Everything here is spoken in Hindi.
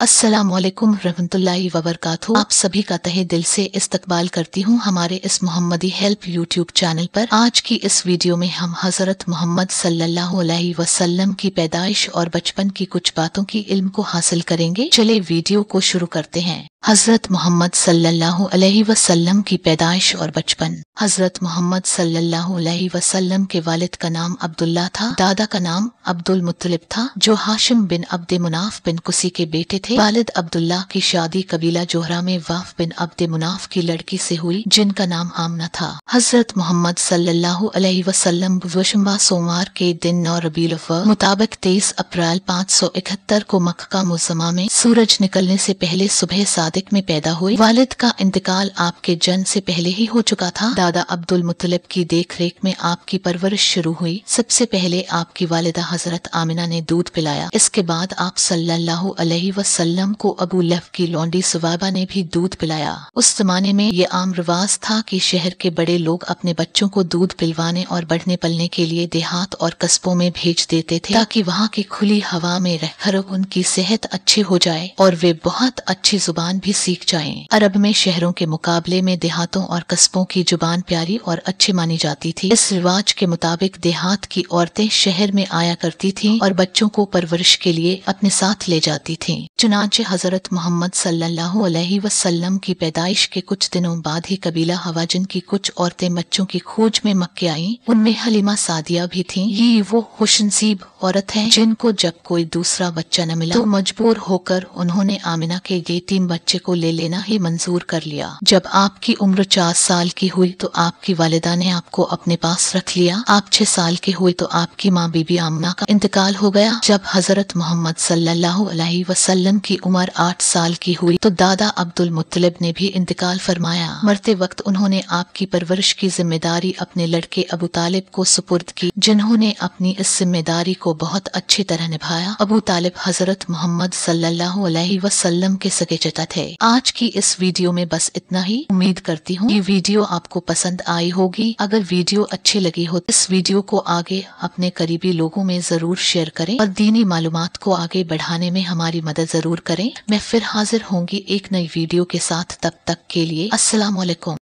अस्सलाम वालेकुम रहमतुल्लाहि वबरकातु आप सभी का तहे दिल से इस्तकबाल करती हूँ हमारे इस मोहम्मदी हेल्प यूट्यूब चैनल पर आज की इस वीडियो में हम हजरत मोहम्मद सल्लल्लाहु अलैहि वसल्लम की पैदाइश और बचपन की कुछ बातों की इल्म को हासिल करेंगे चले वीडियो को शुरू करते हैं हज़रत मोहम्मद सल्लल्लाहु अलैहि वसल्लम की पैदाइश और बचपन हज़रत मोहम्मद सल्लल्लाहु अलैहि वसल्लम के वालिद का नाम अब्दुल्ला था दादा का नाम अब्दुल मुतलिब था जो हाशिम बिन अब्द मुनाफ बिन कुसी के बेटे थे वालिद अब्दुल्ला की शादी कबीला जोहरा में वाफ बिन अब्द मुनाफ की लड़की से हुई जिनका नाम आमना था हज़रत मोहम्मद सल्लल्लाहु अलैहि वसल्लम सोमवार के दिन नौ रबील मुताबिक तेईस अप्रैल पाँच सौ इकहत्तर को मक्का मुजमा में सूरज निकलने से पहले सुबह सात सादिक में पैदा हुए वालिद का इंतकाल आपके जन्म से पहले ही हो चुका था दादा अब्दुल मुतलब की देखरेख में आपकी परवरिश शुरू हुई सबसे पहले आपकी वालिदा हजरत आमिना ने दूध पिलाया इसके बाद आप सल्लल्लाहु अलैहि वसल्लम को अबू लफ की लौंडी सुवाबा ने भी दूध पिलाया उस जमाने में ये आम रिवाज था की शहर के बड़े लोग अपने बच्चों को दूध पिलवाने और बढ़ने पलने के लिए देहात और कस्बों में भेज देते थे ताकि वहाँ की खुली हवा में रहकर उनकी सेहत अच्छी हो जाए और वे बहुत अच्छी जुबान भी सीख जाएं। अरब में शहरों के मुकाबले में देहातों और कस्बों की जुबान प्यारी और अच्छी मानी जाती थी इस रिवाज के मुताबिक देहात की औरतें शहर में आया करती थीं और बच्चों को परवरिश के लिए अपने साथ ले जाती थीं। चुनाचे हजरत मोहम्मद सल्लल्लाहु अलैहि वसल्लम की पैदाइश के कुछ दिनों बाद ही कबीला हवाजन की कुछ औरतें बच्चों की खोज में मक्के आईं। उनमें हलीमा सादिया भी थी ये वो खुशनसीब औरत है जिनको जब कोई दूसरा बच्चा न मिला तो मजबूर होकर उन्होंने आमिना के ये तीन बच्चे बच्चे को ले लेना ही मंजूर कर लिया जब आपकी उम्र चार साल की हुई तो आपकी वालिदा ने आपको अपने पास रख लिया आप छह साल के हुए तो आपकी माँ बीबी आमना का इंतकाल हो गया जब हजरत मोहम्मद सल्लल्लाहु अलैहि वसल्लम की उम्र आठ साल की हुई तो दादा अब्दुल मुतलब ने भी इंतकाल फरमाया मरते वक्त उन्होंने आपकी परवरिश की जिम्मेदारी अपने लड़के अबू तालिब को सुपुर्द की जिन्होंने अपनी इस जिम्मेदारी को बहुत अच्छी तरह निभाया अबू तालिब हजरत मोहम्मद सल्लल्लाहु अलैहि वसल्लम के सगे चचा थे है आज की इस वीडियो में बस इतना ही उम्मीद करती हूँ ये वीडियो आपको पसंद आई होगी अगर वीडियो अच्छी लगी हो इस वीडियो को आगे अपने करीबी लोगों में जरूर शेयर करें और दीनी मालूम को आगे बढ़ाने में हमारी मदद जरूर करें मैं फिर हाजिर होंगी एक नई वीडियो के साथ तब तक के लिए असलामेकुम